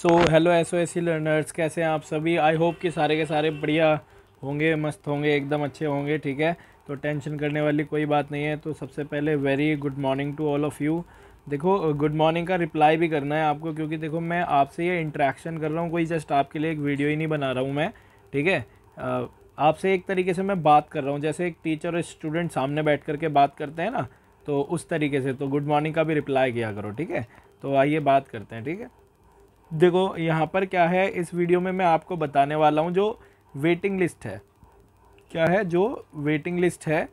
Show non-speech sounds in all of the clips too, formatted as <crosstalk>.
सो hello S O S C learners कैसे हैं आप सभी आई होप कि सारे के सारे बढ़िया होंगे मस्त होंगे एकदम अच्छे होंगे ठीक है तो टेंशन करने वाली कोई बात नहीं है तो सबसे पहले very good morning to all of you देखो गुड मॉर्निंग का रिप्लाई भी करना है आपको क्योंकि देखो मैं आपसे ये इंट्रैक्शन कर रहा हूँ कोई जस्ट आपके लिए एक वीडियो ही नहीं बना रहा हूँ मैं ठीक है आपसे एक तरीके से मैं बात कर रहा हूँ जैसे एक टीचर और स्टूडेंट सामने बैठ करके बात करते हैं ना तो उस तरीके से तो गुड मॉर्निंग का भी रिप्लाई किया करो ठीक है तो आइए बात करते हैं ठीक है देखो यहाँ पर क्या है इस वीडियो में मैं आपको बताने वाला हूँ जो वेटिंग लिस्ट है क्या है जो वेटिंग लिस्ट है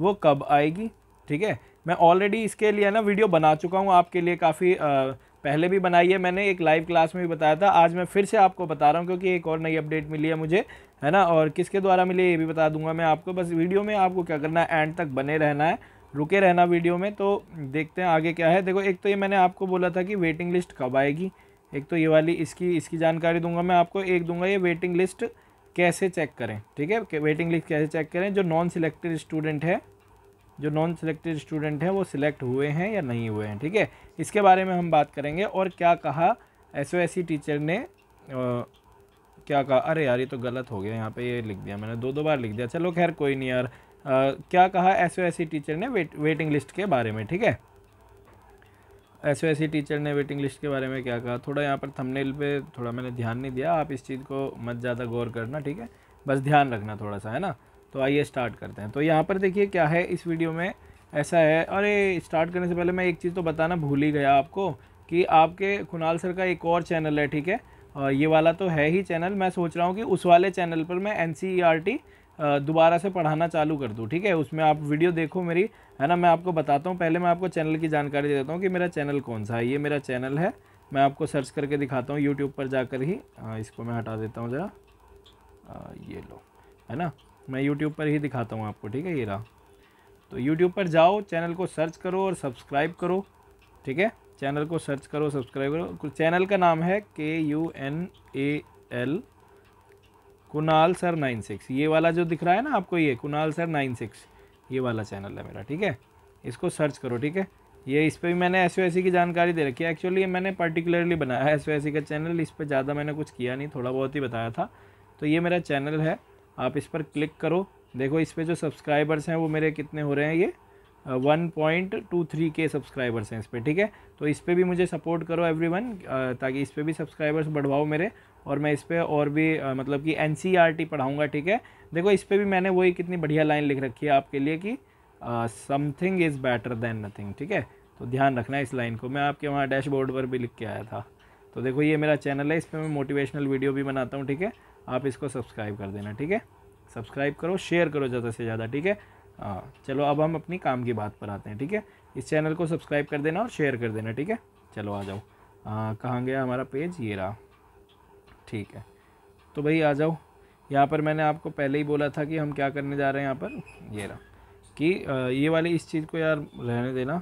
वो कब आएगी ठीक है मैं ऑलरेडी इसके लिए ना वीडियो बना चुका हूँ आपके लिए काफ़ी पहले भी बनाई है मैंने एक लाइव क्लास में भी बताया था आज मैं फिर से आपको बता रहा हूँ क्योंकि एक और नई अपडेट मिली है मुझे है ना और किसके द्वारा मिली ये भी बता दूंगा मैं आपको बस वीडियो में आपको क्या करना है एंड तक बने रहना है रुके रहना वीडियो में तो देखते हैं आगे क्या है देखो एक तो ये मैंने आपको बोला था कि वेटिंग लिस्ट कब आएगी एक तो ये वाली इसकी इसकी जानकारी दूंगा मैं आपको एक दूंगा ये वेटिंग लिस्ट कैसे चेक करें ठीक है वेटिंग लिस्ट कैसे चेक करें जो नॉन सिलेक्टेड स्टूडेंट है जो नॉन सिलेक्टेड स्टूडेंट हैं वो सिलेक्ट हुए हैं या नहीं हुए हैं ठीक है इसके बारे में हम बात करेंगे और क्या कहा एस टीचर ने आ, क्या कहा अरे यार ये तो गलत हो गया यहाँ पे ये लिख दिया मैंने दो दो बार लिख दिया चलो खैर कोई नहीं यार आ, क्या कहा एस टीचर ने वेट वेटिंग लिस्ट के बारे में ठीक है ऐसे ऐसे टीचर ने वेटिंग लिस्ट के बारे में क्या कहा थोड़ा यहाँ पर थंबनेल पे थोड़ा मैंने ध्यान नहीं दिया आप इस चीज़ को मत ज़्यादा गौर करना ठीक है बस ध्यान रखना थोड़ा सा है ना तो आइए स्टार्ट करते हैं तो यहाँ पर देखिए क्या है इस वीडियो में ऐसा है अरे स्टार्ट करने से पहले मैं एक चीज़ तो बताना भूल ही गया आपको कि आपके कुणाल सर का एक और चैनल है ठीक है ये वाला तो है ही चैनल मैं सोच रहा हूँ कि उस वाले चैनल पर मैं एन दोबारा से पढ़ाना चालू कर दूँ ठीक है उसमें आप वीडियो देखो मेरी है ना मैं आपको बताता हूँ पहले मैं आपको चैनल की जानकारी दे देता हूँ कि मेरा चैनल कौन सा है ये मेरा चैनल है मैं आपको सर्च करके दिखाता हूँ यूट्यूब पर जाकर ही इसको मैं हटा देता हूँ ज़रा ये लो है ना मैं यूट्यूब पर ही दिखाता हूँ आपको ठीक है ये रहा तो यूट्यूब पर जाओ चैनल को सर्च करो और सब्सक्राइब करो ठीक है चैनल को सर्च करो सब्सक्राइब करो चैनल का नाम है K U N A L Kunal sir nine six ये वाला जो दिख रहा है ना आपको ये कुनाल सर नाइन सिक्स ये वाला चैनल है मेरा ठीक है इसको सर्च करो ठीक है ये इस पर भी मैंने एस की जानकारी दे रखी है एक्चुअली मैंने पर्टिकुलरली बनाया है एस का चैनल इस पर ज़्यादा मैंने कुछ किया नहीं थोड़ा बहुत ही बताया था तो ये मेरा चैनल है आप इस पर क्लिक करो देखो इस पर जो सब्सक्राइबर्स हैं वो मेरे कितने हो रहे हैं ये वन पॉइंट टू थ्री के सब्सक्राइबर्स हैं इस पर ठीक है तो इस पर भी मुझे सपोर्ट करो एवरीवन ताकि इस पर भी सब्सक्राइबर्स बढ़वाओ मेरे और मैं इस पर और भी आ, मतलब कि एन e पढ़ाऊँगा ठीक है देखो इस पर भी मैंने वही कितनी बढ़िया लाइन लिख रखी है आपके लिए कि something is better than nothing ठीक है तो ध्यान रखना इस लाइन को मैं आपके वहाँ डैशबोर्ड पर भी लिख के आया था तो देखो ये मेरा चैनल है इस पर मैं मोटिवेशनल वीडियो भी बनाता हूँ ठीक है आप इसको सब्सक्राइब कर देना ठीक है सब्सक्राइब करो शेयर करो ज़्यादा से ज़्यादा ठीक है चलो अब हम अपनी काम की बात पर आते हैं ठीक है इस चैनल को सब्सक्राइब कर देना और शेयर कर देना ठीक है चलो आ जाओ कहाँ गया हमारा पेज ये रहा ठीक है तो भाई आ जाओ यहाँ पर मैंने आपको पहले ही बोला था कि हम क्या करने जा रहे हैं यहाँ पर ये रहा कि ये वाली इस चीज़ को यार रहने देना आ,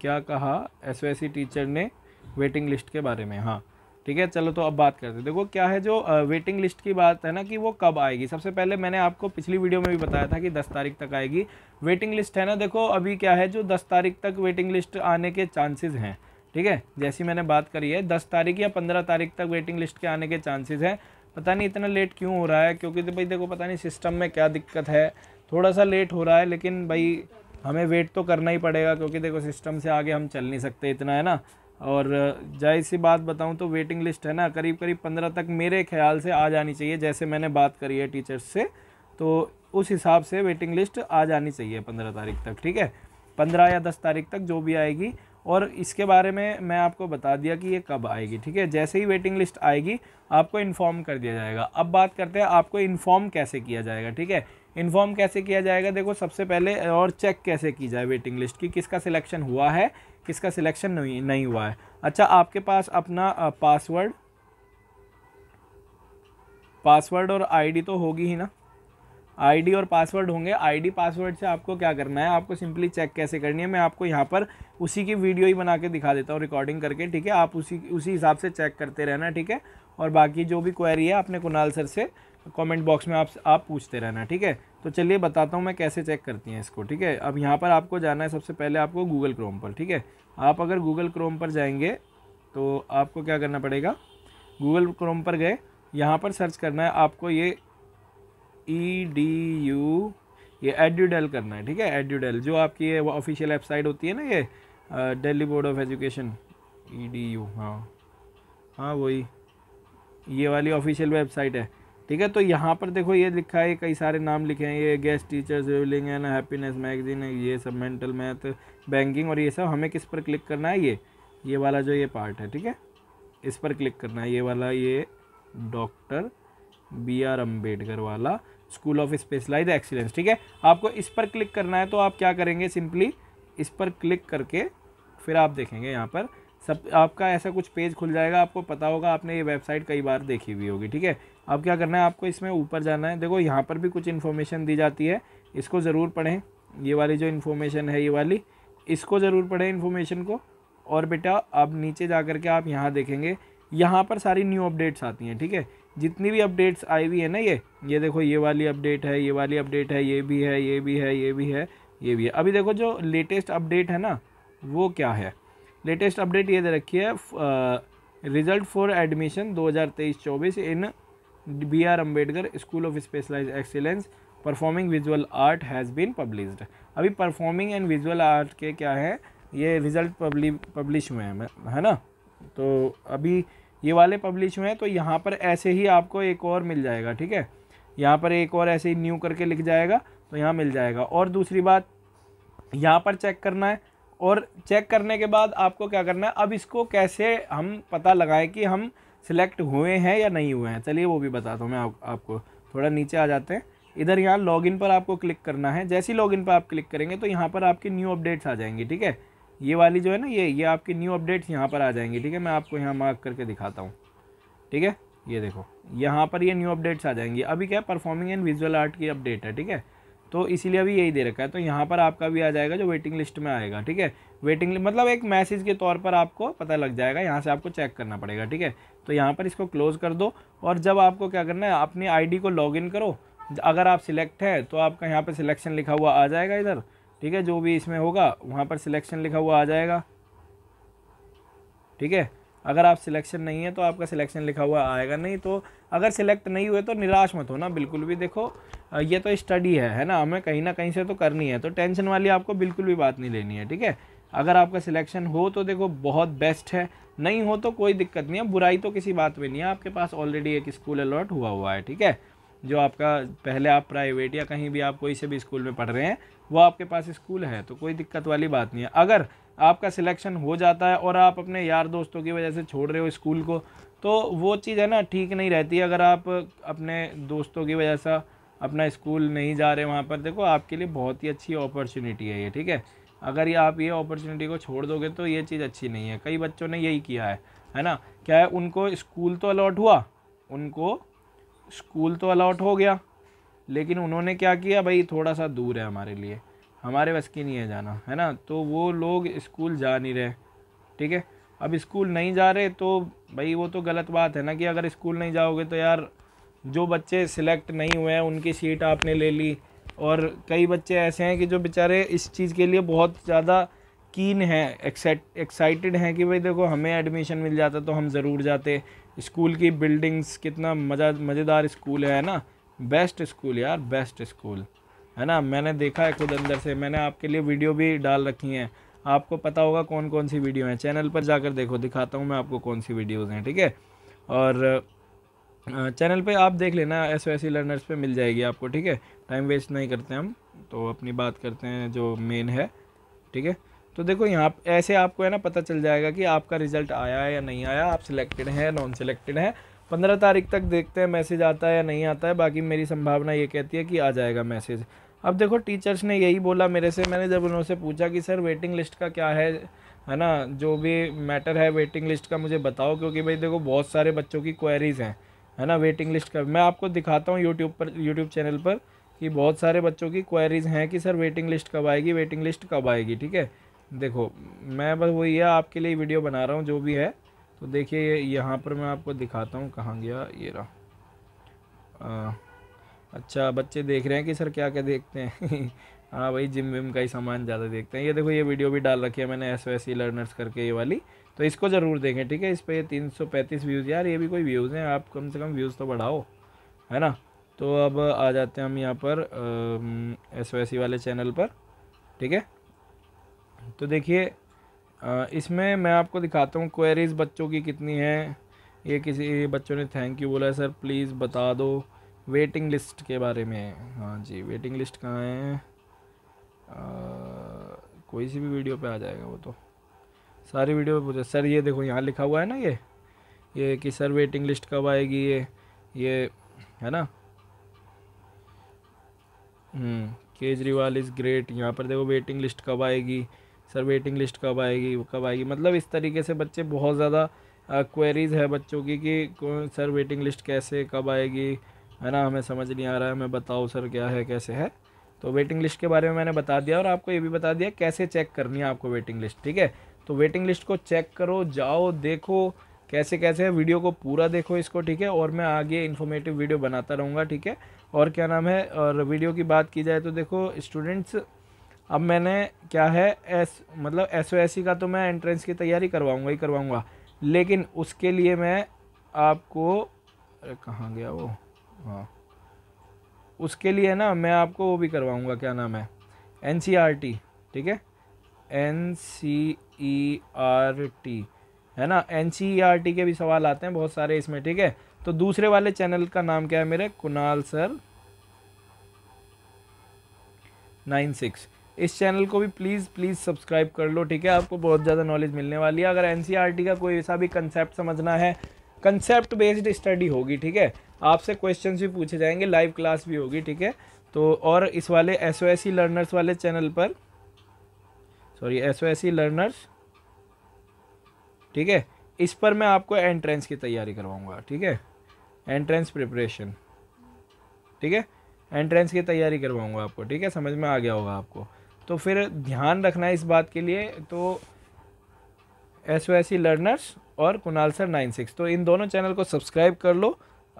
क्या कहा एस टीचर ने वेटिंग लिस्ट के बारे में हाँ ठीक है चलो तो अब बात करते हैं देखो क्या है जो वेटिंग लिस्ट की बात है ना कि वो कब आएगी सबसे पहले मैंने आपको पिछली वीडियो में भी बताया था कि 10 तारीख तक आएगी वेटिंग लिस्ट है ना देखो अभी क्या है जो 10 तारीख तक वेटिंग लिस्ट आने के चांसेस हैं ठीक है जैसी मैंने बात करी है दस तारीख या पंद्रह तारीख तक वेटिंग लिस्ट के आने के चांसेस हैं पता नहीं इतना लेट क्यों हो रहा है क्योंकि तो भाई देखो पता नहीं सिस्टम में क्या दिक्कत है थोड़ा सा लेट हो रहा है लेकिन भाई हमें वेट तो करना ही पड़ेगा क्योंकि देखो सिस्टम से आगे हम चल नहीं सकते इतना है ना और जाहिर सी बात बताऊँ तो वेटिंग लिस्ट है ना करीब करीब पंद्रह तक मेरे ख्याल से आ जानी चाहिए जैसे मैंने बात करी है टीचर्स से तो उस हिसाब से वेटिंग लिस्ट आ जानी चाहिए पंद्रह तारीख तक ठीक है पंद्रह या दस तारीख तक जो भी आएगी और इसके बारे में मैं आपको बता दिया कि ये कब आएगी ठीक है जैसे ही वेटिंग लिस्ट आएगी आपको इन्फॉर्म कर दिया जाएगा अब बात करते हैं आपको इन्फॉर्म कैसे किया जाएगा ठीक है इन्फॉर्म कैसे किया जाएगा देखो सबसे पहले और चेक कैसे की जाए वेटिंग लिस्ट की किसका सिलेक्शन हुआ है किसका सिलेक्शन नहीं नहीं हुआ है अच्छा आपके पास अपना पासवर्ड पासवर्ड और आईडी तो होगी ही ना आईडी और पासवर्ड होंगे आईडी पासवर्ड से आपको क्या करना है आपको सिंपली चेक कैसे करनी है मैं आपको यहाँ पर उसी की वीडियो ही बना के दिखा देता हूँ रिकॉर्डिंग करके ठीक है आप उसी उसी हिसाब से चेक करते रहना ठीक है और बाकी जो भी क्वेरी है अपने कुणाल सर से कमेंट बॉक्स में आप आप पूछते रहना ठीक है तो चलिए बताता हूँ मैं कैसे चेक करती हैं इसको ठीक है अब यहाँ पर आपको जाना है सबसे पहले आपको गूगल क्रोम पर ठीक है आप अगर गूगल क्रोम पर जाएंगे तो आपको क्या करना पड़ेगा गूगल क्रोम पर गए यहाँ पर सर्च करना है आपको ये ई डी यू ये एड्यूडल करना है ठीक है एड्यूडेल जो आपकी ये वो ऑफिशियल वेबसाइट होती है ना ये Delhi board of education E D U हाँ हाँ वही ये वाली ऑफिशियल वेबसाइट है ठीक है तो यहाँ पर देखो ये लिखा है कई सारे नाम लिखे हैं ये guest teachers revealing and happiness magazine है ये सब मेंटल मैथ बैंकिंग और ये सब हमें किस पर क्लिक करना है ये ये वाला जो ये पार्ट है ठीक है इस पर क्लिक करना है ये वाला ये डॉक्टर बी आर अम्बेडकर वाला स्कूल ऑफ स्पेशलाइज एक्सीलेंस ठीक है आपको इस पर क्लिक करना है तो आप क्या करेंगे सिंपली इस पर क्लिक करके फिर आप देखेंगे यहाँ पर सब आपका ऐसा कुछ पेज खुल जाएगा आपको पता होगा आपने ये वेबसाइट कई बार देखी हुई होगी ठीक है अब क्या करना है आपको इसमें ऊपर जाना है देखो यहाँ पर भी कुछ इन्फॉर्मेशन दी जाती है इसको ज़रूर पढ़ें ये वाली जो इन्फॉर्मेशन है ये वाली इसको ज़रूर पढ़ें इन्फॉर्मेशन को और बेटा आप नीचे जा कर के आप यहाँ देखेंगे यहाँ पर सारी न्यू अपडेट्स आती हैं ठीक है जितनी भी अपडेट्स आई हुई है ना ये ये देखो ये वाली अपडेट है ये वाली अपडेट है ये भी है ये भी है ये भी है ये भी है अभी देखो जो लेटेस्ट अपडेट है ना वो क्या है लेटेस्ट अपडेट ये दे रखी है result for admission 2023-24 in B R Ambedkar school of specialize excellence performing visual art has been published अभी परफॉर्मिंग एंड विजुअल आर्ट के क्या है ये रिज़ल्ट पब्लिश हुए हैं है ना तो अभी ये वाले पब्लिश हुए हैं तो यहाँ पर ऐसे ही आपको एक और मिल जाएगा ठीक है यहाँ पर एक और ऐसे ही न्यू करके लिख जाएगा तो यहाँ मिल जाएगा और दूसरी बात यहाँ पर चेक करना है और चेक करने के बाद आपको क्या करना है अब इसको कैसे हम पता लगाएं कि हम सिलेक्ट हुए हैं या नहीं हुए हैं चलिए वो भी बताता हूँ मैं आप, आपको थोड़ा नीचे आ जाते हैं इधर यहाँ लॉगिन पर आपको क्लिक करना है जैसे ही लॉगिन पर आप क्लिक करेंगे तो यहाँ पर आपकी न्यू अपडेट्स आ जाएंगी ठीक है ये वाली जो है ना ये ये आपकी न्यू अपडेट्स यहाँ पर आ जाएंगी ठीक है मैं आपको यहाँ मार्क करके दिखाता हूँ ठीक है ये देखो यहाँ पर ये न्यू अपडेट्स आ जाएंगी अभी क्या है परफॉर्मिंग एंड विजुअल आर्ट की अपडेट है ठीक है तो इसीलिए अभी यही दे रखा है तो यहाँ पर आपका भी आ जाएगा जो वेटिंग लिस्ट में आएगा ठीक है वेटिंग मतलब एक मैसेज के तौर पर आपको पता लग जाएगा यहाँ से आपको चेक करना पड़ेगा ठीक है तो यहाँ पर इसको क्लोज़ कर दो और जब आपको क्या करना है अपनी आईडी को लॉगिन करो अगर आप सिलेक्ट हैं तो आपका यहाँ पर सिलेक्शन लिखा हुआ आ जाएगा इधर ठीक है जो भी इसमें होगा वहाँ पर सिलेक्शन लिखा हुआ आ जाएगा ठीक है अगर आप सिलेक्शन नहीं है तो आपका सिलेक्शन लिखा हुआ आएगा नहीं तो अगर सिलेक्ट नहीं हुए तो निराश मत होना बिल्कुल भी देखो ये तो स्टडी है है ना हमें कहीं ना कहीं से तो करनी है तो टेंशन वाली आपको बिल्कुल भी बात नहीं लेनी है ठीक है अगर आपका सिलेक्शन हो तो देखो बहुत बेस्ट है नहीं हो तो कोई दिक्कत नहीं है बुराई तो किसी बात में नहीं है आपके पास ऑलरेडी एक स्कूल अलॉट हुआ हुआ है ठीक है जो आपका पहले आप प्राइवेट या कहीं भी आप कोई से भी स्कूल में पढ़ रहे हैं वो आपके पास स्कूल है तो कोई दिक्कत वाली बात नहीं है अगर आपका सिलेक्शन हो जाता है और आप अपने यार दोस्तों की वजह से छोड़ रहे हो स्कूल को तो वो चीज़ है ना ठीक नहीं रहती अगर आप अपने दोस्तों की वजह से अपना स्कूल नहीं जा रहे वहाँ पर देखो आपके लिए बहुत ही अच्छी अपॉर्चुनिटी है ये ठीक है अगर ये आप ये अपॉर्चुनिटी को छोड़ दोगे तो ये चीज़ अच्छी नहीं है कई बच्चों ने यही किया है है ना क्या है उनको स्कूल तो अलाट हुआ उनको स्कूल तो अलाट हो गया लेकिन उन्होंने क्या किया भाई थोड़ा सा दूर है हमारे लिए हमारे बस की नहीं है जाना है ना तो वो लोग स्कूल जा नहीं रहे ठीक है अब स्कूल नहीं जा रहे तो भाई वो तो गलत बात है ना कि अगर स्कूल नहीं जाओगे तो यार जो बच्चे सिलेक्ट नहीं हुए हैं उनकी सीट आपने ले ली और कई बच्चे ऐसे हैं कि जो बेचारे इस चीज़ के लिए बहुत ज़्यादा कीन हैं एक्साइटेड हैं कि भाई देखो हमें एडमिशन मिल जाता तो हम ज़रूर जाते स्कूल की बिल्डिंग्स कितना मज़ा मज़ेदार स्कूल है ना बेस्ट स्कूल यार बेस्ट स्कूल है ना मैंने देखा है खुद अंदर से मैंने आपके लिए वीडियो भी डाल रखी हैं आपको पता होगा कौन कौन सी वीडियो हैं चैनल पर जाकर देखो दिखाता हूँ मैं आपको कौन सी वीडियोज़ हैं ठीक है और चैनल पे आप देख लेना एस ओ लर्नर्स पे मिल जाएगी आपको ठीक है टाइम वेस्ट नहीं करते हम तो अपनी बात करते हैं जो मेन है ठीक है तो देखो यहाँ ऐसे आपको है ना पता चल जाएगा कि आपका रिज़ल्ट आया है या नहीं आया आप सिलेक्टेड हैं नॉन सिलेक्टेड हैं पंद्रह तारीख तक देखते हैं मैसेज आता है या नहीं आता है बाकी मेरी संभावना ये कहती है कि आ जाएगा मैसेज अब देखो टीचर्स ने यही बोला मेरे से मैंने जब उनसे पूछा कि सर वेटिंग लिस्ट का क्या है है ना जो भी मैटर है वेटिंग लिस्ट का मुझे बताओ क्योंकि भाई देखो बहुत सारे बच्चों की क्वेरीज़ हैं है ना वेटिंग लिस्ट का मैं आपको दिखाता हूँ यूट्यूब पर यूट्यूब चैनल पर कि बहुत सारे बच्चों की क्वेरीज़ हैं कि सर वेटिंग लिस्ट कब आएगी वेटिंग लिस्ट कब आएगी ठीक है देखो मैं बस वही है आपके लिए वीडियो बना रहा हूँ जो भी है तो देखिए यहाँ पर मैं आपको दिखाता हूँ कहाँ गया ये रहा आ, अच्छा बच्चे देख रहे हैं कि सर क्या क्या देखते हैं <laughs> हाँ भाई जिम विम का ही सामान ज़्यादा देखते हैं ये देखो ये वीडियो भी डाल रखी है मैंने एस एस लर्नर्स करके ये वाली तो इसको ज़रूर देखें ठीक है इस पर ये तीन सौ पैंतीस व्यूज़ यार ये भी कोई व्यूज़ हैं आप कम से कम व्यूज़ तो बढ़ाओ है ना तो अब आ जाते हैं हम यहाँ पर एस वाले चैनल पर ठीक है तो देखिए इसमें मैं आपको दिखाता हूँ क्वेरीज़ बच्चों की कितनी है ये किसी बच्चों ने थैंक यू बोला है सर प्लीज़ बता दो वेटिंग लिस्ट के बारे में हाँ जी वेटिंग लिस्ट कहाँ है आ, कोई सी भी वीडियो पे आ जाएगा वो तो सारी वीडियो पूछे सर ये देखो यहाँ लिखा हुआ है ना ये ये कि सर वेटिंग लिस्ट कब आएगी ये ये है ना हम्म, केजरीवाल इज़ ग्रेट यहाँ पर देखो वेटिंग लिस्ट कब आएगी सर वेटिंग लिस्ट कब आएगी कब आएगी मतलब इस तरीके से बच्चे बहुत ज़्यादा क्वेरीज़ है बच्चों की कि सर वेटिंग लिस्ट कैसे कब आएगी है ना हमें समझ नहीं आ रहा है हमें बताओ सर क्या है कैसे है तो वेटिंग लिस्ट के बारे में मैंने बता दिया और आपको ये भी बता दिया कैसे चेक करनी है आपको वेटिंग लिस्ट ठीक है तो वेटिंग लिस्ट को चेक करो जाओ देखो कैसे कैसे है वीडियो को पूरा देखो इसको ठीक है और मैं आगे इन्फॉर्मेटिव वीडियो बनाता रहूँगा ठीक है और क्या नाम है और वीडियो की बात की जाए तो देखो स्टूडेंट्स अब मैंने क्या है एस मतलब एस ओ एस सी का तो मैं एंट्रेंस की तैयारी करवाऊँगा ही करवाऊँगा लेकिन उसके लिए मैं आपको अरे कहाँ गया वो हाँ उसके लिए ना मैं आपको वो भी करवाऊँगा क्या नाम है एन सी आर टी ठीक है N C E R T है ना N C E R T के भी सवाल आते हैं बहुत सारे इसमें ठीक है तो दूसरे वाले चैनल का नाम क्या है मेरे कुणाल सर नाइन सिक्स इस चैनल को भी प्लीज़ प्लीज़ सब्सक्राइब कर लो ठीक है आपको बहुत ज़्यादा नॉलेज मिलने वाली है अगर एन e का कोई ऐसा भी कंसेप्ट समझना है कंसेप्ट बेस्ड स्टडी होगी ठीक है आपसे क्वेश्चन भी पूछे जाएंगे लाइव क्लास भी होगी ठीक है तो और इस वाले एस ओ एस लर्नर्स वाले चैनल पर sorry S O S learners ठीक है इस पर मैं आपको एंट्रेंस की तैयारी करवाऊंगा ठीक है एंट्रेंस प्रिपरेशन ठीक है एंट्रेंस की तैयारी करवाऊंगा आपको ठीक है समझ में आ गया होगा आपको तो फिर ध्यान रखना है इस बात के लिए तो S O S C learners और कुणाल सर नाइन सिक्स तो इन दोनों चैनल को सब्सक्राइब कर लो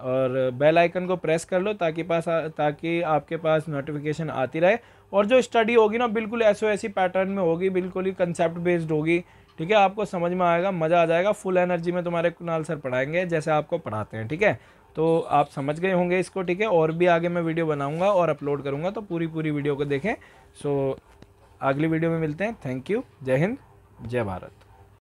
और बेल आइकन को प्रेस कर लो ताकि पास ताकि आपके पास नोटिफिकेशन आती रहे और जो स्टडी होगी ना बिल्कुल ऐसो ऐसी पैटर्न में होगी बिल्कुल ही कंसेप्ट बेस्ड होगी ठीक है आपको समझ में आएगा मज़ा आ जाएगा फुल एनर्जी में तुम्हारे कुणाल सर पढ़ाएंगे जैसे आपको पढ़ाते हैं ठीक है तो आप समझ गए होंगे इसको ठीक है और भी आगे मैं वीडियो बनाऊंगा और अपलोड करूंगा तो पूरी पूरी वीडियो को देखें सो अगली वीडियो में मिलते हैं थैंक यू जय हिंद जय भारत